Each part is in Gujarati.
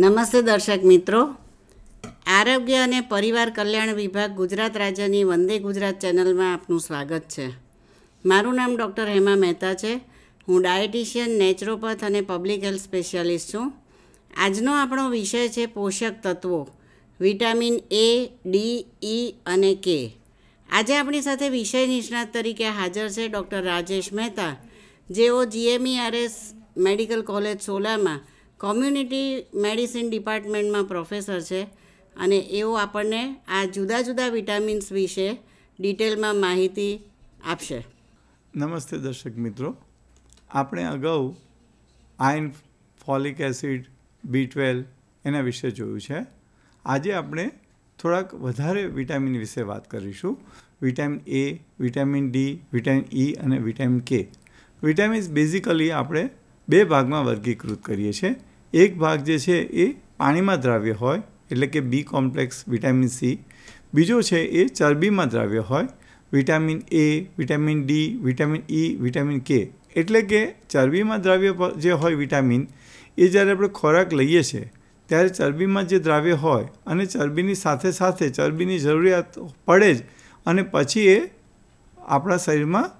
નમસ્તે દર્શક મિત્રો આરોગ્ય અને પરિવાર કલ્યાણ વિભાગ ગુજરાત રાજ્યની વંદે ગુજરાત ચેનલમાં આપનું સ્વાગત છે મારું નામ ડૉક્ટર હેમા મહેતા છે હું ડાયટિશિયન નેચરોપથ અને પબ્લિક હેલ્થ સ્પેશિયાલિસ્ટ છું આજનો આપણો વિષય છે પોષક તત્વો વિટામિન એ ડી ઈ અને કે આજે આપણી સાથે વિષય નિષ્ણાત તરીકે હાજર છે ડૉક્ટર રાજેશ મહેતા જેઓ જીએમઈઆરએસ મેડિકલ કોલેજ સોલામાં કોમ્યુનિટી મેડિસિન ડિપાર્ટમેન્ટમાં પ્રોફેસર છે અને એઓ આપણને આ જુદા જુદા વિટામિન્સ વિશે ડિટેલમાં માહિતી આપશે નમસ્તે દર્શક મિત્રો આપણે અગાઉ iron folic acid B twelve એના વિશે જોયું છે આજે આપણે થોડાક વધારે વિટામિન વિશે વાત કરીશું vitamin A vitamin D vitamin E અને વિટામિન કે વિટામિન્સ બેઝિકલી આપણે બે ભાગમાં વર્ગીકૃત કરીએ છીએ એક ભાગ જે છે એ પાણીમાં દ્રાવ્ય હોય એટલે કે બી કોમ્પ્લેક્સ વિટામિન સી બીજો છે એ ચરબીમાં દ્રાવ્ય હોય vitamin A vitamin D vitamin E vitamin K એટલે કે ચરબીમાં દ્રાવ્ય જે હોય વિટામિન એ જ્યારે આપણે ખોરાક લઈએ છીએ ત્યારે ચરબીમાં જે દ્રાવ્ય હોય અને ચરબીની સાથે સાથે ચરબીની જરૂરિયાત પડે જ અને પછી એ આપણા શરીરમાં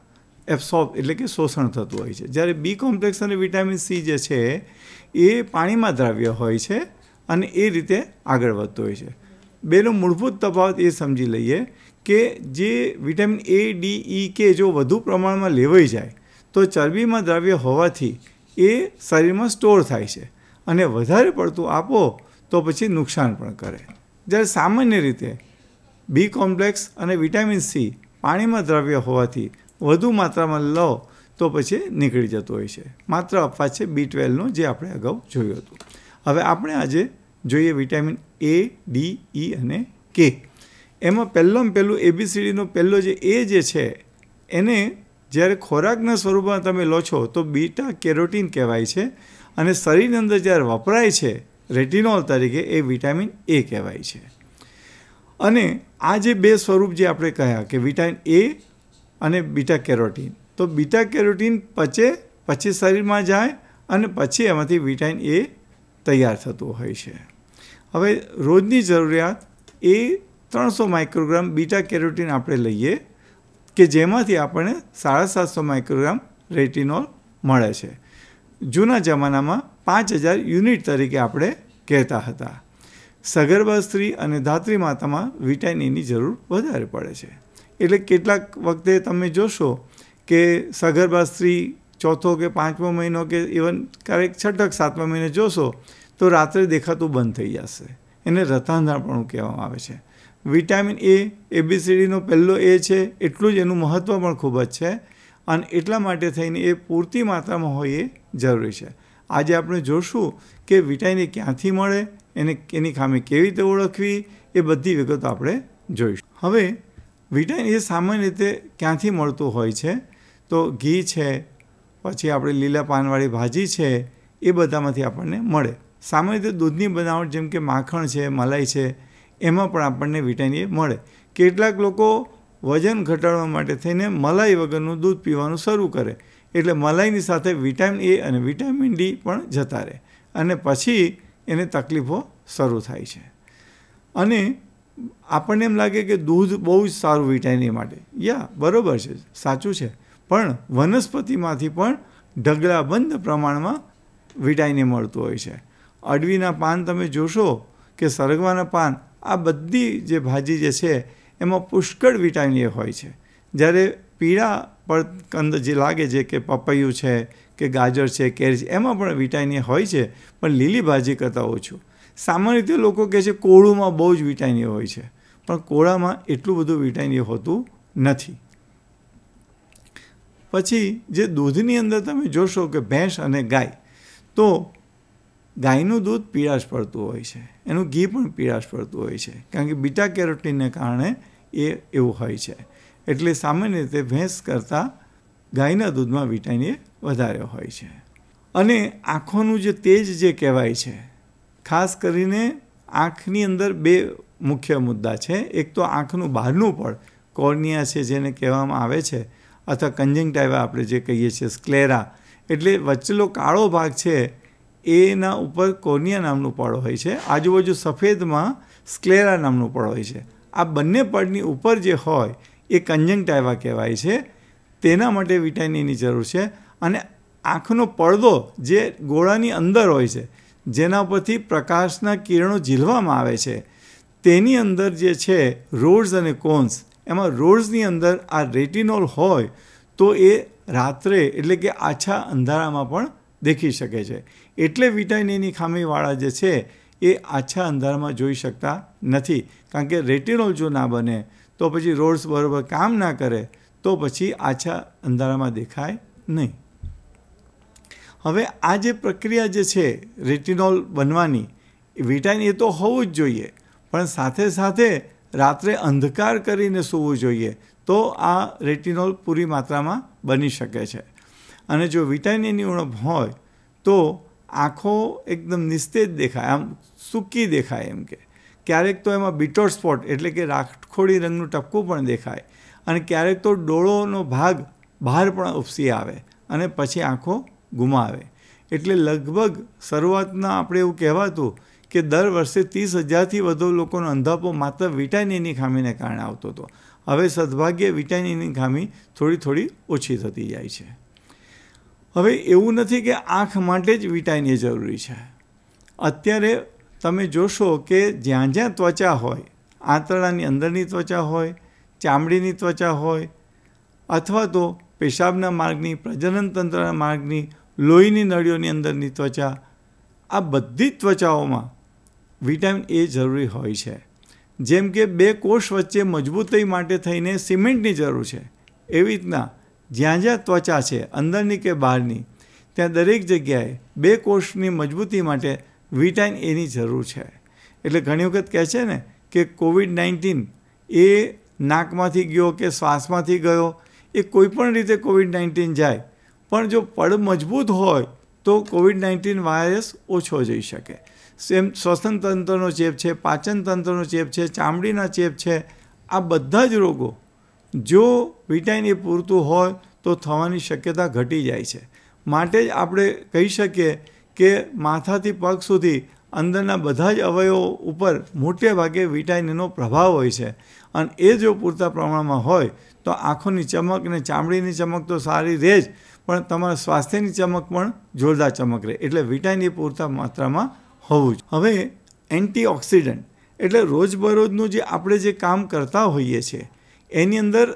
એબ્સોર્બ એટલે કે શોષણ થતું હોય છે જ્યારે બી કોમ્પ્લેક્સ અને વિટામિન સી જે છે એ પાણીમાં દ્રાવ્ય હોય છે અને એ રીતે આગળ વધતો હોય છે બેનો મૂળભૂત તફાવત એ સમજી લઈએ કે જે વિટામિન એ ડી ઈ કે જો વધુ પ્રમાણમાં લેવાઈ જાય તો ચરબીમાં દ્રાવ્ય હોવાથી એ શરીરમાં સ્ટોર થાય છે અને વધારે પડતું આપો તો પછી નુકસાન પણ કરે જ્યારે સામાન્ય રીતે બી કોમ્પ્લેક્સ અને વિટામિન સી પાણીમાં દ્રાવ્ય હોવાથી વધુ માત્રામાં લો તો પછી નીકળી જતું હોય છે માત્ર અપવાદ છે બી ટ્વેલ્વનું જે આપણે અગાઉ જોયું હતું હવે આપણે આજે જોઈએ વિટામિન એ ડી ઈ અને કે એમાં પહેલાં પહેલું એબીસીડીનો પહેલો જે એ જે છે એને જ્યારે ખોરાકના સ્વરૂપમાં તમે લો છો તો બીટા કેરોટીન કહેવાય છે અને શરીરની અંદર જ્યારે વપરાય છે રેટિનોલ તરીકે એ વિટામિન એ કહેવાય છે અને આ જે બે સ્વરૂપ જે આપણે કહ્યા કે વિટામિન એ અને બીટા કેરોટીન તો બીટા કેરોટીન પચે પછી શરીરમાં જાય અને પછી એમાંથી વિટામિન એ તૈયાર થતું હોય છે હવે રોજની જરૂરિયાત એ ત્રણસો માઇક્રોગ્રામ બીટા કેરોટીન આપણે લઈએ કે જેમાંથી આપણને સાડા સાતસો માઇક્રોગ્રામ રેટિનોલ મળે છે જૂના જમાનામાં પાંચ હજાર યુનિટ તરીકે આપણે કહેતા હતા સગર્ભા સ્ત્રી અને ધાત્રી માતામાં વિટામિન એની જરૂર વધારે પડે છે એટલે કેટલાક વખતે તમે જોશો કે સગર્ભા સ્ત્રી ચોથો કે પાંચમો મહિનો કે ઇવન ક્યારેક છઠ્ઠક સાતમા મહિને જોશો તો રાત્રે દેખાતું બંધ થઈ જશે એને રતાંધાપણું કહેવામાં આવે છે વિટામિન એ એબીસીડીનો પહેલો એ છે એટલું જ એનું મહત્ત્વ પણ ખૂબ જ છે અને એટલા માટે થઈને એ પૂરતી માત્રામાં હોય એ જરૂરી છે આજે આપણે જોશું કે વિટામિન એ ક્યાંથી મળે એને એની ખામી કેવી રીતે ઓળખવી એ બધી વિગતો આપણે જોઈશું હવે વિટામિન એ સામાન્ય રીતે ક્યાંથી મળતું હોય છે તો ઘી છે પછી આપણે લીલા પાનવાળી ભાજી છે એ બધામાંથી આપણને મળે સામાન્ય રીતે દૂધની બનાવટ જેમ કે માખણ છે મલાઈ છે એમાં પણ આપણને વિટામિન એ મળે કેટલાક લોકો વજન ઘટાડવા માટે થઈને મલાઈ વગરનું દૂધ પીવાનું શરૂ કરે એટલે મલાઈની સાથે વિટામિન એ અને વિટામિન ડી પણ જતા રહે અને પછી એને તકલીફો શરૂ થાય છે અને આપણને એમ લાગે કે દૂધ બહુ જ સારું વિટામિન માટે યા બરાબર છે સાચું છે પણ વનસ્પતિમાંથી પણ ઢગલાબંધ પ્રમાણમાં વિટામિન મળતું હોય છે અડવીના પાન તમે જોશો કે સરગવાના પાન આ બધી જે ભાજી જે છે એમાં પુષ્કળ વિટામિન હોય છે જ્યારે પીળા પર કંદ જે લાગે છે કે પપૈયું છે કે ગાજર છે કેરી છે એમાં પણ વિટામિન હોય છે પણ લીલી ભાજી કરતાં ઓછું સામાન્ય રીતે લોકો કહે છે કોળુમાં બહુ જ વિટામિન એ હોય છે પણ કોળામાં એટલું બધું વિટામિન એ હોતું નથી પછી જે દૂધની અંદર તમે જોશો કે ભેંસ અને ગાય તો ગાયનું દૂધ પીળાશ પડતું હોય છે એનું ઘી પણ પીળાશ પડતું હોય છે કારણ કે બીટા કેરોટીનને કારણે એ એવું હોય છે એટલે સામાન્ય રીતે ભેંસ કરતાં ગાયના દૂધમાં વિટામિન એ વધારે હોય છે અને આંખોનું જે તેજ જે કહેવાય છે ખાસ કરીને આંખની અંદર બે મુખ્ય મુદ્દા છે એક તો આંખનું બહારનું પડ કોર્નિયા છે જેને કહેવામાં આવે છે અથવા કંજંકટાઇવા આપણે જે કહીએ છીએ સ્ક્લેરા એટલે વચ્ચેલો કાળો ભાગ છે એના ઉપર કોર્નિયા નામનું પડ હોય છે આજુબાજુ સફેદમાં સ્ક્લેરા નામનું પડ હોય છે આ બંને પડની ઉપર જે હોય એ કંજંગ કંજંકટાઇવા કહેવાય છે તેના માટે વિટામિનની જરૂર છે અને આંખનો પડદો જે ગોળાની અંદર હોય છે જેના પરથી પ્રકાશના કિરણો ઝીલવામાં આવે છે તેની અંદર જે છે રોડ્સ અને કોન્સ એમાં રોડ્સની અંદર આ રેટિનોલ હોય તો એ રાત્રે એટલે કે આછા અંધારામાં પણ દેખી શકે છે એટલે વિટામિન એની ખામીવાળા જે છે એ આછા અંધારામાં જોઈ શકતા નથી કારણ કે રેટિનોલ જો ના બને તો પછી રોડ્સ બરાબર કામ ના કરે તો પછી આછા અંધારામાં દેખાય નહીં હવે આ જે પ્રક્રિયા જે છે રેટિનોલ બનવાની વિટામિન એ તો હોવું જ જોઈએ પણ સાથે સાથે રાત્રે અંધકાર કરીને સૂવું જોઈએ તો આ રેટિનોલ પૂરી માત્રામાં બની શકે છે અને જો વિટામિન ઉણપ હોય તો આંખો એકદમ નિસ્તેજ દેખાય આમ સૂકી દેખાય એમ કે ક્યારેક તો એમાં બીટોર સ્પોટ એટલે કે રાખોડી રંગનું ટપકું પણ દેખાય અને ક્યારેક તો ડોળોનો ભાગ બહાર પણ ઉપસી આવે અને પછી આંખો ગુમાવે એટલે લગભગ શરૂઆતના આપણે એવું કહેવાતું કે દર વર્ષે ત્રીસ હજારથી વધુ લોકોનો અંધાપો માત્ર વિટામિનની ખામીને કારણે આવતો હતો હવે સદભાગ્યે વિટામિનની ખામી થોડી થોડી ઓછી થતી જાય છે હવે એવું નથી કે આંખ માટે જ વિટામિન જરૂરી છે અત્યારે તમે જોશો કે જ્યાં જ્યાં ત્વચા હોય આંતરડાની અંદરની ત્વચા હોય ચામડીની ત્વચા હોય અથવા તો પેશાબના માર્ગની પ્રજનન તંત્રના માર્ગની લોહીની નળીઓની અંદરની ત્વચા આ બધી ત્વચાઓમાં વિટામિન એ જરૂરી હોય છે જેમ કે બે કોષ વચ્ચે મજબૂતી માટે થઈને સિમેન્ટની જરૂર છે એવી રીતના જ્યાં જ્યાં ત્વચા છે અંદરની કે બહારની ત્યાં દરેક જગ્યાએ બે કોષની મજબૂતી માટે વિટામિન એની જરૂર છે એટલે ઘણી વખત કહે છે ને કે કોવિડ નાઇન્ટીન એ નાકમાંથી ગયો કે શ્વાસમાંથી ગયો એ કોઈપણ રીતે કોવિડ નાઇન્ટીન જાય પણ જો પડ મજબૂત હોય તો કોવિડ નાઇન્ટીન વાયરસ ઓછો જઈ શકે સેમ શ્વસન તંત્રનો ચેપ છે પાચન તંત્રનો ચેપ છે ચામડીના ચેપ છે આ બધા જ રોગો જો વિટામિન એ પૂરતું હોય તો થવાની શક્યતા ઘટી જાય છે માટે જ આપણે કહી શકીએ કે માથાથી પગ સુધી અંદરના બધા જ અવયવો ઉપર મોટે ભાગે વિટામિનનો પ્રભાવ હોય છે અને એ જો પૂરતા પ્રમાણમાં હોય તો આંખોની ચમક ને ચામડીની ચમક તો સારી રહે જ પણ તમારા સ્વાસ્થ્યની ચમક પણ જોરદાર ચમક રહે એટલે વિટામિન એ પૂરતા માત્રામાં હોવું જોઈએ હવે એન્ટીઓક્સિડન્ટ એટલે રોજબરોજનું જે આપણે જે કામ કરતા હોઈએ છીએ એની અંદર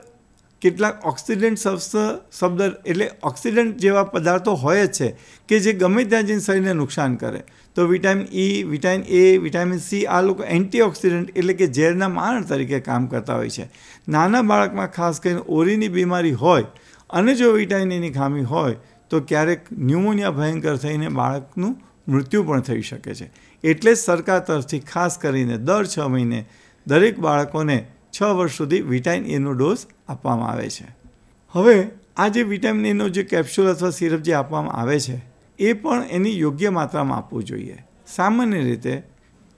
કેટલાક ઓક્સિડન્ટ શબ્દ શબ્દ એટલે ઓક્સિડન્ટ જેવા પદાર્થો હોય જ છે કે જે ગમે ત્યાં જઈને શરીરને નુકસાન કરે તો vitamin E vitamin A vitamin C આ લોકો એન્ટીઓક્સિડન્ટ એટલે કે ઝેરના મારણ તરીકે કામ કરતા હોય છે નાના બાળકમાં ખાસ કરીને ઓરીની બીમારી હોય અને જો વિટામિન એની ખામી હોય તો ક્યારેક ન્યુમોનિયા ભયંકર થઈને બાળકનું મૃત્યુ પણ થઈ શકે છે એટલે જ સરકાર તરફથી ખાસ કરીને દર છ મહિને દરેક બાળકોને છ વર્ષ સુધી વિટામિન એનો ડોઝ આપવામાં આવે છે હવે આ જે વિટામિન એનો જે કેપ્સ્યુલ અથવા સિરપ જે આપવામાં આવે છે એ પણ એની યોગ્ય માત્રામાં આપવું જોઈએ સામાન્ય રીતે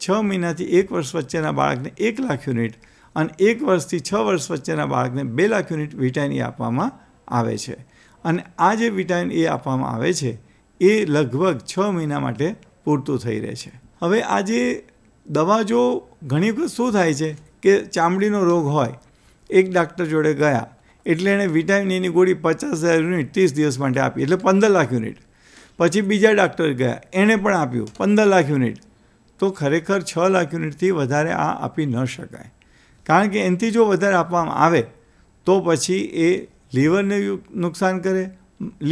છ મહિનાથી એક વર્ષ વચ્ચેના બાળકને એક લાખ યુનિટ અને એક વર્ષથી છ વર્ષ વચ્ચેના બાળકને બે લાખ યુનિટ વિટામિન આપવામાં આવે છે અને આ જે વિટામિન એ આપવામાં આવે છે એ લગભગ છ મહિના માટે પૂરતું થઈ રહે છે હવે આ જે દવા જો ઘણી વખત શું થાય છે કે ચામડીનો રોગ હોય એક ડાક્ટર જોડે ગયા એટલે એણે વિટામિન એની ગોળી પચાસ હજાર યુનિટ ત્રીસ દિવસ માટે આપી એટલે પંદર લાખ યુનિટ પછી બીજા ડાક્ટર ગયા એણે પણ આપ્યું પંદર લાખ યુનિટ તો ખરેખર છ લાખ યુનિટથી વધારે આ આપી ન શકાય કારણ કે એનાથી જો વધારે આપવામાં આવે તો પછી એ લીવરને નુકસાન કરે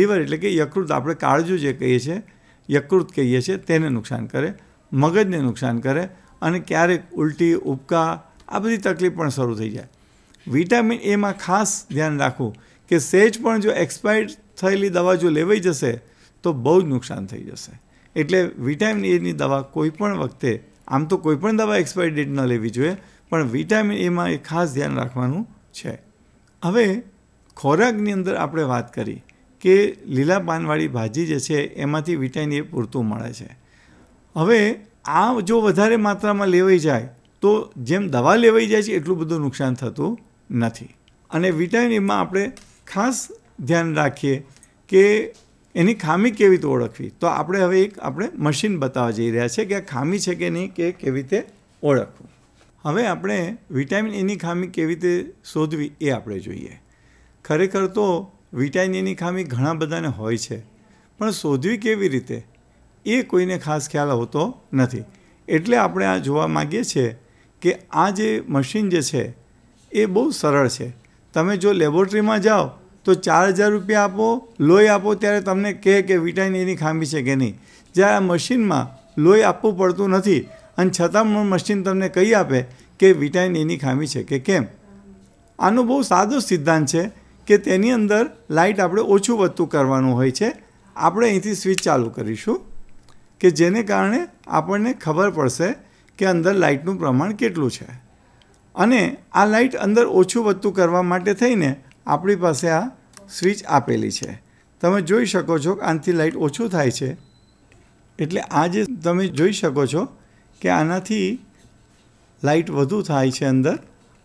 લીવર એટલે કે યકૃત આપણે કાળજું જે કહીએ છીએ યકૃત કહીએ છીએ તેને નુકસાન કરે મગજને નુકસાન કરે અને ક્યારેક ઉલટી ઉબકા આ બધી તકલીફ પણ શરૂ થઈ જાય વિટામિન એમાં ખાસ ધ્યાન રાખવું કે સહેજ પણ જો એક્સપાયર્ડ થયેલી દવા જો લેવાઈ જશે તો બહુ જ નુકસાન થઈ જશે એટલે વિટામિન એની દવા કોઈપણ વખતે આમ તો કોઈપણ દવા એક્સપાયરી ડેટ ન લેવી જોઈએ પણ વિટામિન એમાં એ ખાસ ધ્યાન રાખવાનું છે હવે ખોરાકની અંદર આપણે વાત કરી કે લીલા પાનવાળી ભાજી જે છે એમાંથી વિટામિન એ પૂરતું મળે છે હવે આ જો વધારે માત્રામાં લેવાઈ જાય તો જેમ દવા લેવાઈ જાય છે એટલું બધું નુકસાન થતું નથી અને વિટામિન એમાં આપણે ખાસ ધ્યાન રાખીએ કે એની ખામી કેવી રીતે ઓળખવી તો આપણે હવે એક આપણે મશીન બતાવવા જઈ રહ્યા છે કે આ ખામી છે કે નહીં કે કેવી રીતે ઓળખવું હવે આપણે વિટામિન એની ખામી કેવી રીતે શોધવી એ આપણે જોઈએ ખરેખર તો વિટામિનની ખામી ઘણા બધાને હોય છે પણ શોધવી કેવી રીતે એ કોઈને ખાસ ખ્યાલ હોતો નથી એટલે આપણે આ જોવા માગીએ છીએ કે આ જે મશીન જે છે એ બહુ સરળ છે તમે જો લેબોરેટરીમાં જાઓ તો ચાર હજાર રૂપિયા આપો લોહી આપો ત્યારે તમને કહે કે વિટામિન એની ખામી છે કે નહીં જ્યારે આ મશીનમાં લોહી આપવું પડતું નથી અને છતાં પણ મશીન તમને કહી આપે કે વિટામિન એની ખામી છે કે કેમ આનો બહુ સાદો સિદ્ધાંત છે કે તેની અંદર લાઇટ આપણે ઓછું વધતું કરવાનું હોય છે આપણે અહીંથી સ્વિચ ચાલુ કરીશું કે જેને કારણે આપણને ખબર પડશે કે અંદર લાઇટનું પ્રમાણ કેટલું છે અને આ લાઇટ અંદર ઓછું વધતું કરવા માટે થઈને આપણી પાસે આ સ્વિચ આપેલી છે તમે જોઈ શકો છો કે આનાથી લાઇટ ઓછું થાય છે એટલે આ જે તમે જોઈ શકો છો કે આનાથી લાઇટ વધુ થાય છે અંદર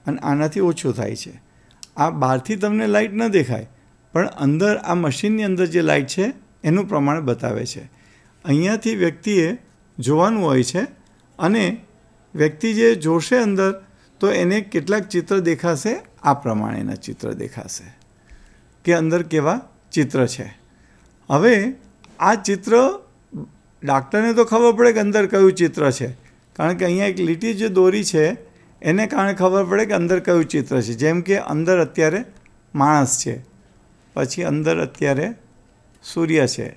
અને આનાથી ઓછું થાય છે આ બહારથી તમને લાઇટ ન દેખાય પણ અંદર આ મશીનની અંદર જે લાઇટ છે એનું પ્રમાણ બતાવે છે અહીંયાથી વ્યક્તિએ જોવાનું હોય છે અને વ્યક્તિ જે જોશે અંદર તો એને કેટલાક ચિત્ર દેખાશે આ પ્રમાણેના ચિત્ર દેખાશે કે અંદર કેવા ચિત્ર છે હવે આ ચિત્ર ડાક્ટરને તો ખબર પડે કે અંદર કયું ચિત્ર છે કારણ કે અહીંયા એક લીટી જે દોરી છે એને કારણે ખબર પડે કે અંદર કયું ચિત્ર છે જેમ કે અંદર અત્યારે માણસ છે પછી અંદર અત્યારે સૂર્ય છે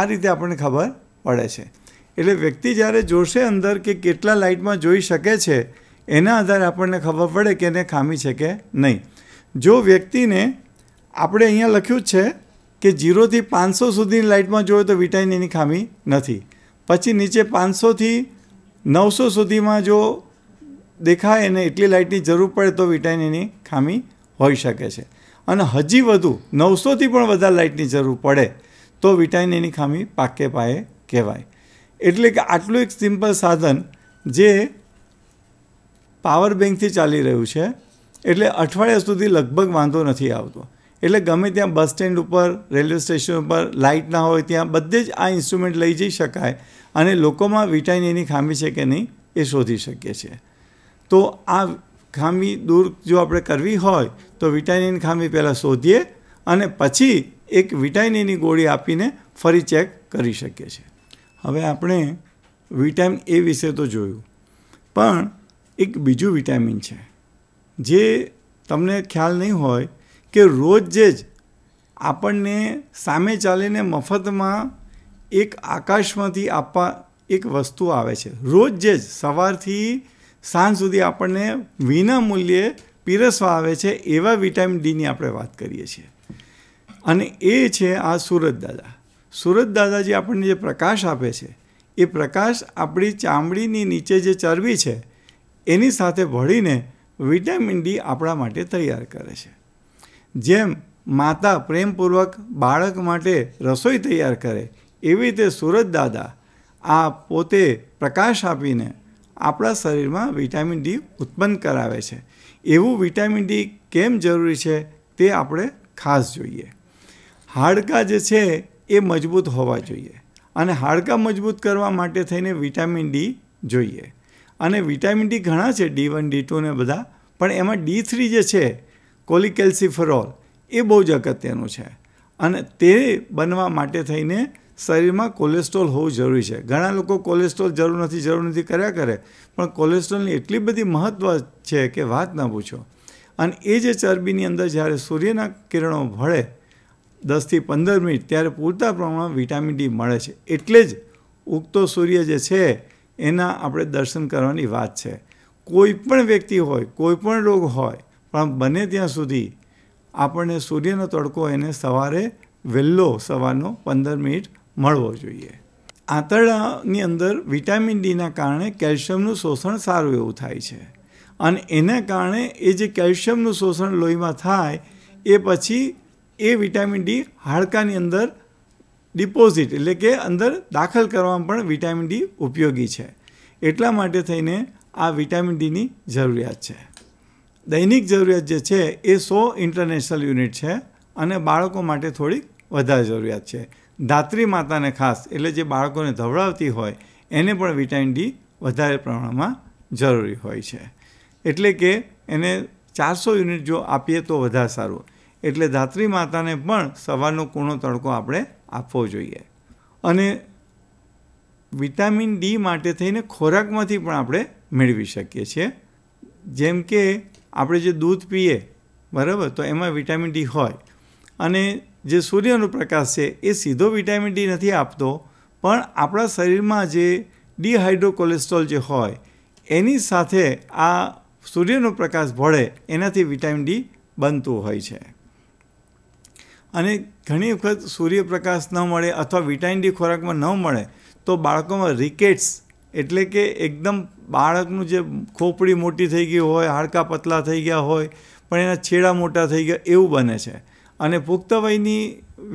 આ રીતે આપણને ખબર પડે છે એટલે વ્યક્તિ જ્યારે જોશે અંદર કે કેટલા લાઇટમાં જોઈ શકે છે એના આધારે આપણને ખબર પડે કે એને ખામી છે કે નહીં જો વ્યક્તિને આપણે અહીંયા લખ્યું જ છે કે જીરોથી પાંચસો સુધીની લાઇટમાં જોયો તો વિટામિન એની ખામી નથી પછી નીચે પાંચસોથી નવસો સુધીમાં જો દેખાય અને એટલી લાઇટની જરૂર પડે તો વિટામિનની ખામી હોઈ શકે છે અને હજી વધુ નવસોથી પણ વધારે લાઇટની જરૂર પડે તો વિટામિનની ખામી પાકે પાયે કહેવાય એટલે કે આટલું એક સિમ્પલ સાધન જે પાવર બેંકથી ચાલી રહ્યું છે એટલે અઠવાડિયા સુધી લગભગ વાંધો નથી આવતો એટલે ગમે ત્યાં બસ સ્ટેન્ડ ઉપર રેલવે સ્ટેશન ઉપર લાઇટ ના હોય ત્યાં બધે જ આ ઇન્સ્ટ્રુમેન્ટ લઈ જઈ શકાય અને લોકોમાં વિટામિન એની ખામી છે કે નહીં એ શોધી શકીએ છીએ તો આ ખામી દૂર જો આપણે કરવી હોય તો વિટામિન ખામી પહેલાં શોધીએ અને પછી એક વિટામિનની ગોળી આપીને ફરી ચેક કરી શકીએ છીએ હવે આપણે વિટામિન એ વિશે તો જોયું પણ એક બીજું વિટામિન છે જે તમને ખ્યાલ નહીં હોય કે રોજ જે જ આપણને સામે ચાલીને મફતમાં એક આકાશમાંથી આપવા એક વસ્તુ આવે છે રોજ જે જ સવારથી સાંજ સુધી આપણને વિના મૂલ્યે પીરસવા આવે છે એવા વિટામિન ડીની આપણે વાત કરીએ છીએ અને એ છે આ સુરત દાદા સુરત દાદાજી આપણને જે પ્રકાશ આપે છે એ પ્રકાશ આપણી ચામડીની નીચે જે ચરબી છે એની સાથે ભળીને વિટામિન ડી આપણા માટે તૈયાર કરે છે જેમ માતા પ્રેમપૂર્વક બાળક માટે રસોઈ તૈયાર કરે એવી રીતે સુરત દાદા આ પોતે પ્રકાશ આપીને આપણા શરીરમાં વિટામિન ડી ઉત્પન્ન કરાવે છે એવું વિટામિન ડી કેમ જરૂરી છે તે આપણે ખાસ જોઈએ હાડકાં જે છે એ મજબૂત હોવા જોઈએ અને હાડકાં મજબૂત કરવા માટે થઈને વિટામિન ડી જોઈએ અને વિટામિન ડી ઘણા છે ડી વન ડી ટુ ને બધા પણ એમાં ડી થ્રી જે છે કોલિકેલ્સિફરોલ એ બહુ જ અગત્યનું છે અને તે બનવા માટે થઈને શરીરમાં કોલેસ્ટ્રોલ હોવું જરૂરી છે ઘણા લોકો કોલેસ્ટ્રોલ જરૂર નથી જરૂર નથી કર્યા કરે પણ કોલેસ્ટ્રોલની એટલી બધી મહત્ત્વ છે કે વાત ના પૂછો અને એ જે ચરબીની અંદર જ્યારે સૂર્યના કિરણો ભળે દસથી પંદર મિનિટ ત્યારે પૂરતા પ્રમાણમાં વિટામિન ડી મળે છે એટલે જ ઉગતો સૂર્ય જે છે એના આપણે દર્શન કરવાની વાત છે કોઈ પણ વ્યક્તિ હોય કોઈ પણ રોગ હોય પણ બને ત્યાં સુધી આપણને સૂર્યનો તડકો એને સવારે વહેલો સવારનો પંદર મિનિટ મળવો જોઈએ આંતરડાની અંદર વિટામિન ડીના કારણે કેલ્શિયમનું શોષણ સારું એવું થાય છે અને એના કારણે એ જે કેલ્શિયમનું શોષણ લોહીમાં થાય એ પછી એ વિટામિન ડી હાડકાની અંદર ડિપોઝિટ એટલે કે અંદર દાખલ કરવામાં પણ વિટામિન ડી ઉપયોગી છે એટલા માટે થઈને આ વિટામિન ડીની જરૂરિયાત છે દૈનિક જરૂરિયાત જે છે એ સો ઇન્ટરનેશનલ યુનિટ છે અને બાળકો માટે થોડીક વધારે જરૂરિયાત છે ધાત્રી માતાને ખાસ એટલે જે બાળકોને ધવડાવતી હોય એને પણ વિટામિન ડી વધારે પ્રમાણમાં જરૂરી હોય છે એટલે કે એને ચારસો યુનિટ જો આપીએ તો વધારે સારું એટલે ધાત્રી માતાને પણ સવારનો કૂણો તડકો આપણે આપવો જોઈએ અને વિટામિન ડી માટે થઈને ખોરાકમાંથી પણ આપણે મેળવી શકીએ છીએ જેમ કે આપણે જે દૂધ પીએ બરાબર તો એમાં વિટામિન ડી હોય અને જે સૂર્યનો પ્રકાશ છે એ સીધો વિટામિન ડી નથી આપતો પણ આપણા શરીરમાં જે ડીહાઇડ્રો કોલેસ્ટ્રોલ જે હોય એની સાથે આ સૂર્યનો પ્રકાશ ભળે એનાથી વિટામિન ડી બનતું હોય છે અને ઘણી વખત સૂર્યપ્રકાશ ન મળે અથવા વિટામિન ડી ખોરાકમાં ન મળે તો બાળકોમાં રિકેટ્સ એટલે કે એકદમ બાળકનું જે ખોપડી મોટી થઈ ગઈ હોય હાડકાં પતલા થઈ ગયા હોય પણ એના છેડા મોટા થઈ ગયા એવું બને છે અને પુખ્ત વયની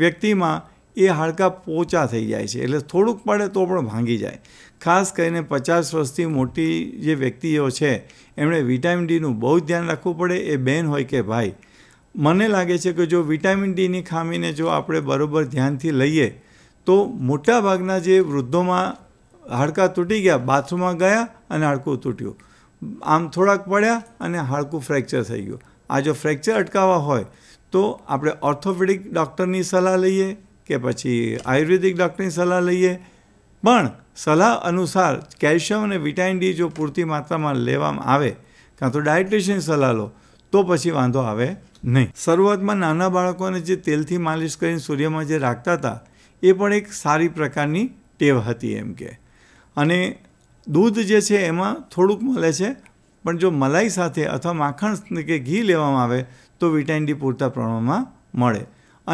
વ્યક્તિમાં એ હાડકાં પોચા થઈ જાય છે એટલે થોડુંક પડે તો પણ ભાંગી જાય ખાસ કરીને પચાસ વર્ષથી મોટી જે વ્યક્તિઓ છે એમણે વિટામિન ડીનું બહુ જ ધ્યાન રાખવું પડે એ બહેન હોય કે ભાઈ મને લાગે છે કે જો વિટામિન ડીની ખામીને જો આપણે બરાબર ધ્યાનથી લઈએ તો મોટાભાગના જે વૃદ્ધોમાં હાડકાં તૂટી ગયા બાથરૂમમાં ગયા અને હાડકું તૂટ્યું આમ થોડાક પડ્યા અને હાડકું ફ્રેક્ચર થઈ ગયું આ જો ફ્રેક્ચર અટકાવવા હોય તો આપણે ઓર્થોપેડિક ડૉક્ટરની સલાહ લઈએ કે પછી આયુર્વેદિક ડૉક્ટરની સલાહ લઈએ પણ સલાહ અનુસાર કેલ્શિયમ અને વિટામિન ડી જો પૂરતી માત્રામાં લેવામાં આવે કાં તો ડાયટ્રિશિયન સલાહ લો તો પછી વાંધો આવે નહીં શરૂઆતમાં નાના બાળકોને જે તેલથી માલિશ કરીને સૂર્યમાં જે રાખતા હતા એ પણ એક સારી પ્રકારની ટેવ હતી એમ કે અને દૂધ જે છે એમાં થોડુંક મળે છે પણ જો મલાઈ સાથે અથવા માખણ કે ઘી લેવામાં આવે તો વિટામિન ડી પૂરતા પ્રમાણમાં મળે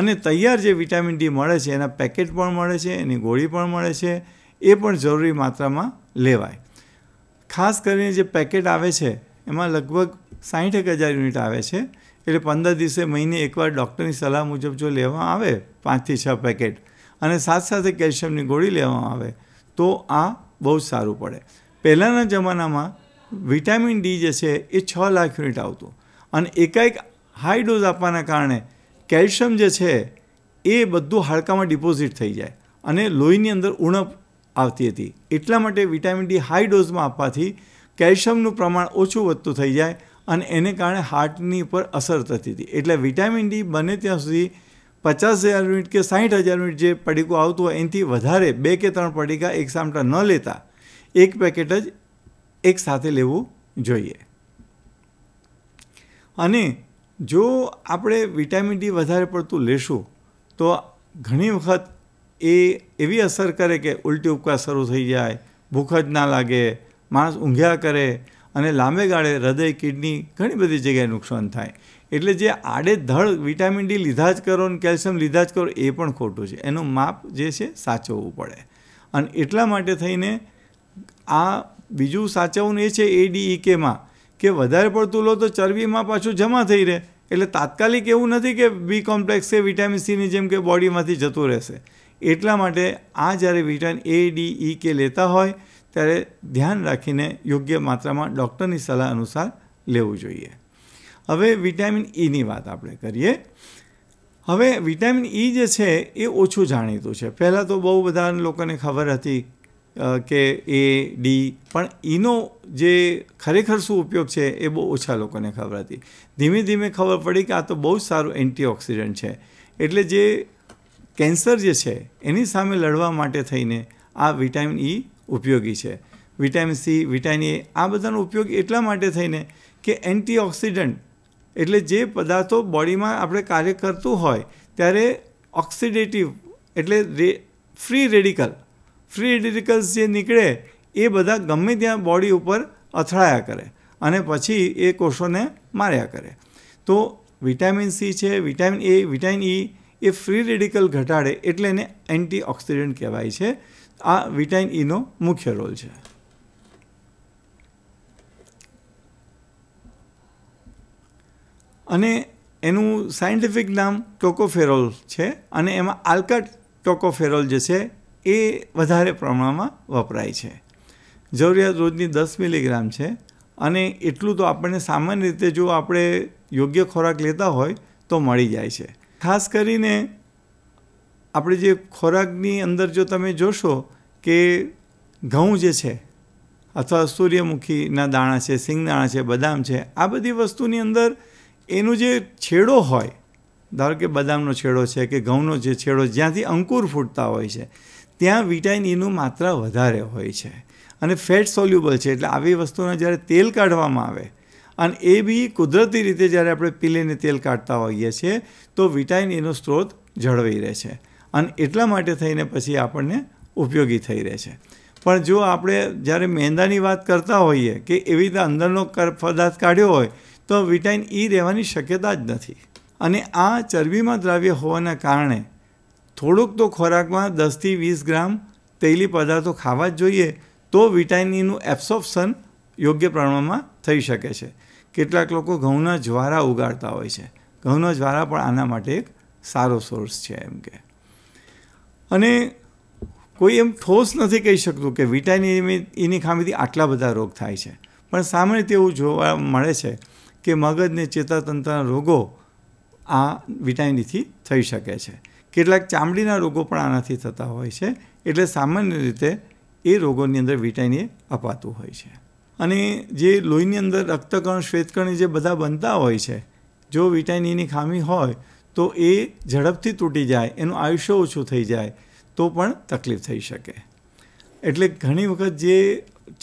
અને તૈયાર જે વિટામિન ડી મળે છે એના પેકેટ પણ મળે છે એની ગોળી પણ મળે છે એ પણ જરૂરી માત્રામાં લેવાય ખાસ કરીને જે પેકેટ આવે છે એમાં લગભગ સાઠ એક હજાર યુનિટ આવે છે એટલે પંદર દિવસે મહિને એકવાર ડૉક્ટરની સલાહ મુજબ જો લેવા આવે પાંચથી છ પેકેટ અને સાથે સાથે કેલ્શિયમની ગોળી લેવામાં આવે તો આ બહુ જ સારું પડે પહેલાંના જમાનામાં વિટામિન ડી જે છે એ છ લાખ યુનિટ આવતું અને એકાએક હાઈ ડોઝ આપવાના કારણે કેલ્શિયમ જે છે એ બધું હાડકામાં ડિપોઝિટ થઈ જાય અને લોહીની અંદર ઉણપ આવતી હતી એટલા માટે વિટામિન ડી હાઈ ડોઝમાં આપવાથી કેલ્શિયમનું પ્રમાણ ઓછું વધતું થઈ જાય અને એને કારણે હાર્ટની ઉપર અસર થતી હતી એટલે વિટામિન ડી બને ત્યાં સુધી પચાસ હજાર યુનિટ કે સાઠ હજાર યુનિટ જે પડીકું આવતું હોય એનાથી વધારે બે કે ત્રણ પડીકા એક સામટા ન લેતા એક પેકેટ જ એક સાથે લેવું જોઈએ અને જો આપણે વિટામિન ડી વધારે પડતું લેશું તો ઘણી વખત એ એવી અસર કરે કે ઉલટી ઉપકાર શરૂ થઈ જાય ભૂખ જ ના લાગે માણસ ઊંઘ્યા કરે અને લાંબે ગાળે હૃદય કિડની ઘણી બધી જગ્યાએ નુકસાન થાય એટલે જે આડેધડ વિટામિન ડી લીધા જ કરો અને કેલ્શિયમ લીધા જ કરો એ પણ ખોટું છે એનું માપ જે છે સાચવવું પડે અને એટલા માટે થઈને આ બીજું સાચવવું એ છે એડીઈકેમાં કે વધારે પડતું લો તો ચરબીમાં પાછું જમા થઈ રહે એટલે તાત્કાલિક એવું નથી કે બી કોમ્પ્લેક્સ કે વિટામિન સીની જેમ કે બોડીમાંથી જતું રહેશે એટલા માટે આ જ્યારે વિટામિન એ ડી ઈ કે લેતા હોય ત્યારે ધ્યાન રાખીને યોગ્ય માત્રામાં ડૉક્ટરની સલાહ અનુસાર લેવું જોઈએ હવે વિટામિન ઈની વાત આપણે કરીએ હવે વિટામિન ઈ જે છે એ ઓછું જાણીતું છે પહેલાં તો બહુ બધા લોકોને ખબર હતી કે એ ડી પણ એનો જે ખરેખર શું ઉપયોગ છે એ બહુ ઓછા લોકોને ખબર હતી ધીમે ધીમે ખબર પડી કે આ તો બહુ જ સારું એન્ટીઓક્સિડન્ટ છે એટલે જે કેન્સર જે છે એની સામે લડવા માટે થઈને આ વિટામિન ઈ ઉપયોગી છે વિટામિન સી વિટામિન એ આ બધાનો ઉપયોગ એટલા માટે થઈને કે એન્ટીઓક્સિડન્ટ એટલે જે પદાર્થો બોડીમાં આપણે કાર્ય કરતું હોય ત્યારે ઓક્સિડેટિવ એટલે રે ફ્રી રેડિકલ ફ્રી રેડિકલ્સ જે નીકળે એ બધા ગમે ત્યાં બોડી ઉપર અથડાયા કરે અને પછી એ કોષોને માર્યા કરે તો વિટામિન સી છે વિટામિન એ વિટામિન ઈ એ ફ્રી રેડિકલ ઘટાડે એટલે એને એન્ટીઓક્સિડન્ટ કહેવાય છે આ વિટામિન ઈનો મુખ્ય રોલ છે અને એનું સાયન્ટિફિક નામ ટોકોફેરોલ છે અને એમાં આલ્કા ટોકોફેરોલ જે છે એ વધારે પ્રમાણમાં વપરાય છે જરૂરિયાત રોજની દસ મિલીગ્રામ છે અને એટલું તો આપણને સામાન્ય રીતે જો આપણે યોગ્ય ખોરાક લેતા હોય તો મળી જાય છે ખાસ કરીને આપણે જે ખોરાકની અંદર જો તમે જોશો કે ઘઉં જે છે અથવા સૂર્યમુખીના દાણા છે સિંગદાણા છે બદામ છે આ બધી વસ્તુની અંદર એનું જે છેડો હોય ધારો કે બદામનો છેડો છે કે ઘઉંનો જે છેડો જ્યાંથી અંકુર ફૂટતા હોય છે ત્યાં વિટામિન એનું માત્રા વધારે હોય છે અને ફેટ સોલ્યુબલ છે એટલે આવી વસ્તુને જ્યારે તેલ કાઢવામાં આવે અને એ બી કુદરતી રીતે જ્યારે આપણે પીલીને તેલ કાઢતા હોઈએ છીએ તો વિટામિન એનો સ્ત્રોત જળવાઈ રહે છે અને એટલા માટે થઈને પછી આપણને ઉપયોગી થઈ રહે છે પણ જો આપણે જ્યારે મેંદાની વાત કરતા હોઈએ કે એવી રીતે અંદરનો પદાર્થ કાઢ્યો હોય તો વિટામિન ઈ e રહેવાની શક્યતા જ નથી અને આ ચરબીમાં દ્રાવ્ય હોવાના કારણે થોડુંક તો ખોરાકમાં દસથી વીસ ગ્રામ તૈલી પદાર્થો ખાવા જ જોઈએ તો વિટામિનનું એબ્સોર્પ્શન યોગ્ય પ્રમાણમાં થઈ શકે છે કેટલાક લોકો ઘઉંના જ્વારા ઉગાડતા હોય છે ઘઉંના જ્વારા પણ આના માટે એક સારો સોર્સ છે એમ કે અને કોઈ એમ ઠોસ નથી કહી શકતું કે વિટામિન એની ખામીથી આટલા બધા રોગ થાય છે પણ સામાન્ય તેવું જોવા મળે છે કે મગજને ચેતાતંત્રના રોગો આ વિટામિનથી થઈ શકે છે કેટલાક ચામડીના રોગો પણ આનાથી થતા હોય છે એટલે સામાન્ય રીતે એ રોગોની અંદર વિટામિન એ અપાતું હોય છે અને જે લોહીની અંદર રક્તકણ શ્વેતકણ જે બધા બનતા હોય છે જો વિટામિન એની e ખામી હોય તો એ ઝડપથી તૂટી જાય એનું આયુષ્ય ઓછું થઈ જાય તો પણ તકલીફ થઈ શકે એટલે ઘણી વખત જે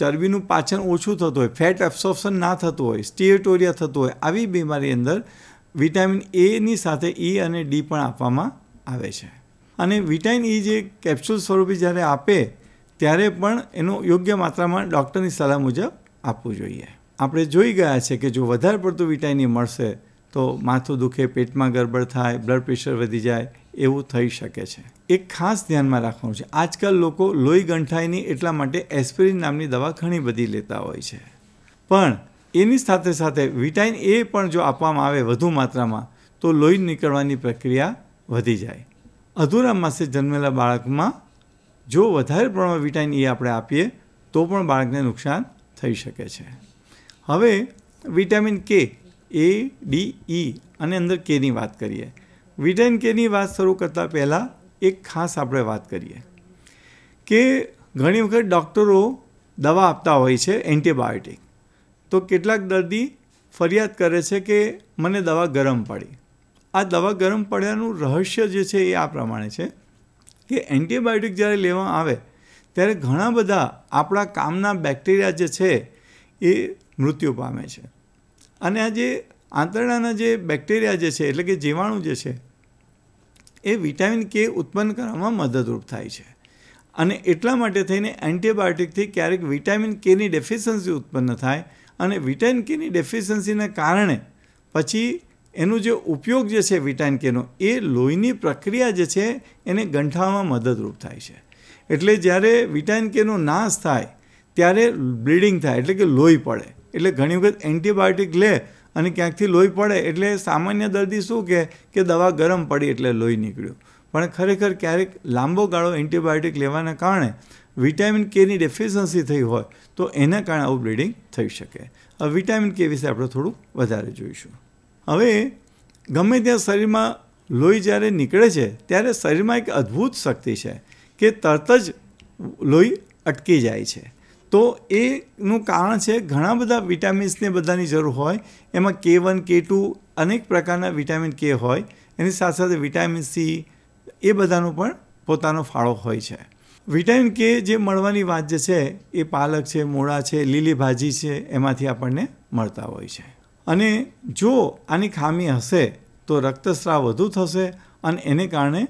ચરબીનું પાચન ઓછું થતું હોય ફેટ એબ્સોર્પ્શન ના થતું હોય સ્ટીએટોરિયા થતું હોય આવી બીમારી અંદર વિટામિન એની સાથે ઈ e અને ડી પણ આપવામાં આવે છે અને વિટાઇન ઈ જે કેપ્સ્યુલ સ્વરૂપે જ્યારે આપે ત્યારે પણ એનું યોગ્ય માત્રામાં ડૉક્ટરની સલાહ મુજબ આપવું જોઈએ આપણે જોઈ ગયા છે કે જો વધારે પડતું વિટામિન મળશે તો માથું દુખે પેટમાં ગરબડ થાય બ્લડ પ્રેશર વધી જાય એવું થઈ શકે છે એક ખાસ ધ્યાનમાં રાખવાનું છે આજકાલ લોકો લોહી ગંઠાઈની એટલા માટે એસ્પિરિન નામની દવા ઘણી બધી લેતા હોય છે પણ એની સાથે સાથે વિટામિન એ પણ જો આપવામાં આવે વધુ માત્રામાં તો લોહી નીકળવાની પ્રક્રિયા વધી જાય અધૂરા માસે જન્મેલા બાળકમાં જો વધારે પ્રમાણમાં વિટામિન ઈ આપણે આપીએ તો પણ બાળકને નુકસાન થઈ શકે છે હવે વિટામિન કે એ ડી ઈ અને અંદર કેની વાત કરીએ વિટામિન કેની વાત શરૂ કરતાં પહેલાં એક ખાસ આપણે વાત કરીએ કે ઘણી વખત ડૉક્ટરો દવા આપતા હોય છે એન્ટીબાયોટિક તો કેટલાક દર્દી ફરિયાદ કરે છે કે મને દવા ગરમ પડી આ દવા ગરમ પડ્યાનું રહસ્ય જે છે એ આ પ્રમાણે છે કે એન્ટીબાયોટિક જ્યારે લેવામાં આવે ત્યારે ઘણા બધા આપણા કામના બેક્ટેરિયા જે છે એ મૃત્યુ પામે છે અને આ જે આંતરડાના જે બેક્ટેરિયા જે છે એટલે કે જીવાણુ જે છે એ વિટામિન કે ઉત્પન્ન કરવામાં મદદરૂપ થાય છે અને એટલા માટે થઈને એન્ટીબાયોટિકથી ક્યારેક વિટામિન કેની ડેફિશન્સી ઉત્પન્ન થાય અને વિટામિન કેની ડેફિશિયન્સીના કારણે પછી એનો જે ઉપયોગ જે છે વિટામિન કેનો એ લોહીની પ્રક્રિયા જે છે એને ગંઠાવામાં મદદરૂપ થાય છે એટલે જ્યારે વિટામિન કેનો નાશ થાય ત્યારે બ્લીડિંગ થાય એટલે કે લોહી પડે એટલે ઘણી વખત એન્ટીબાયોટિક લે અને ક્યાંકથી લોહી પડે એટલે સામાન્ય દર્દી શું કહે કે દવા ગરમ પડી એટલે લોહી નીકળ્યું પણ ખરેખર ક્યારેક લાંબો ગાળો એન્ટીબાયોટિક લેવાના કારણે વિટામિન કેની ડેફિશન્સી થઈ હોય તો એના કારણે આવું બ્લીડિંગ થઈ શકે હવે વિટામિન કે વિશે આપણે થોડું વધારે જોઈશું હવે ગમે ત્યાં શરીરમાં લોહી જ્યારે નીકળે છે ત્યારે શરીરમાં એક અદ્ભુત શક્તિ છે કે તરત જ લોહી અટકી જાય છે તો એનું કારણ છે ઘણા બધા વિટામિન્સને બધાની જરૂર હોય એમાં કે વન કે ટુ અનેક પ્રકારના વિટામિન કે હોય એની સાથે સાથે વિટામિન સી એ બધાનો પણ પોતાનો ફાળો હોય છે વિટામિન કે જે મળવાની વાત જે છે એ પાલક છે મૂળા છે લીલી ભાજી છે એમાંથી આપણને મળતા હોય છે અને જો આની ખામી હશે તો રક્તસ્રાવ વધુ થશે અને એને કારણે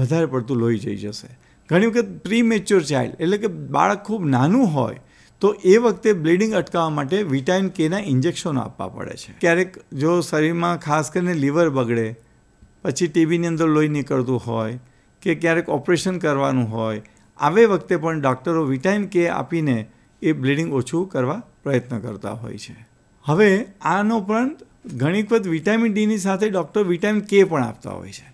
વધારે પડતું લોહી જઈ જશે ઘણી વખત પ્રીમેચ્યોર ચાઇલ્ડ એટલે કે બાળક ખૂબ નાનું હોય તો એ વખતે બ્લીડિંગ અટકાવવા માટે વિટામિન કેના ઇન્જેક્શનો આપવા પડે છે ક્યારેક જો શરીરમાં ખાસ કરીને લીવર બગડે પછી ટીબીની અંદર લોહી નીકળતું હોય કે ક્યારેક ઓપરેશન કરવાનું હોય આવે વખતે પણ ડૉક્ટરો વિટામિન કે આપીને એ બ્લીડિંગ ઓછું કરવા પ્રયત્ન કરતા હોય છે હવે આનો પણ ઘણીક વખત વિટામિન ડીની સાથે ડૉક્ટર વિટામિન કે પણ આપતા હોય છે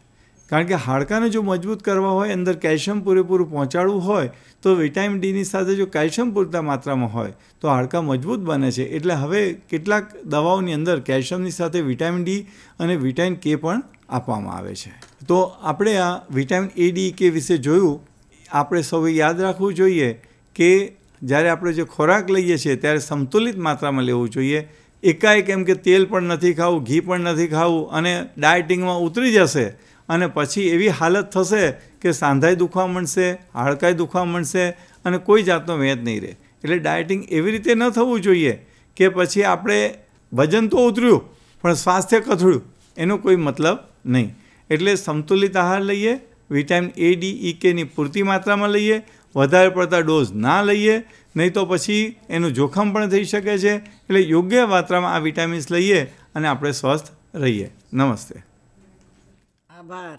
કારણ કે હાડકાંને જો મજબૂત કરવા હોય અંદર કેલ્શિયમ પૂરેપૂરું પહોંચાડવું હોય તો વિટામિન ડીની સાથે જો કેલ્શિયમ પૂરતા માત્રામાં હોય તો હાડકાં મજબૂત બને છે એટલે હવે કેટલાક દવાઓની અંદર કેલ્શિયમની સાથે વિટામિન ડી અને વિટામિન કે પણ આપવામાં આવે છે તો આપણે આ વિટામિન એ ડી કે વિશે જોયું આપણે સૌએ યાદ રાખવું જોઈએ કે જ્યારે આપણે જે ખોરાક લઈએ છીએ ત્યારે સંતુલિત માત્રામાં લેવું જોઈએ એકાએક એમ કે તેલ પણ નથી ખાવું ઘી પણ નથી ખાવું અને ડાયટિંગમાં ઉતરી જશે અને પછી એવી હાલત થશે કે સાંધાઈ દુખવા માંડશે હાડકાઈ દુખવા માંડશે અને કોઈ જાતનો વેંત નહીં રહે એટલે ડાયટિંગ એવી રીતે ન થવું જોઈએ કે પછી આપણે વજન તો ઉતર્યું પણ સ્વાસ્થ્ય કથળ્યું એનો કોઈ મતલબ નહીં એટલે સંતુલિત આહાર લઈએ વિટામિન એ ડી ઈ કેની પૂરતી માત્રામાં લઈએ વધારે પડતા ડોઝ ના લઈએ નહીં તો પછી એનું જોખમ પણ થઈ શકે છે એટલે યોગ્ય માત્રામાં આ વિટામિન્સ લઈએ અને આપણે સ્વસ્થ રહીએ નમસ્તે આભાર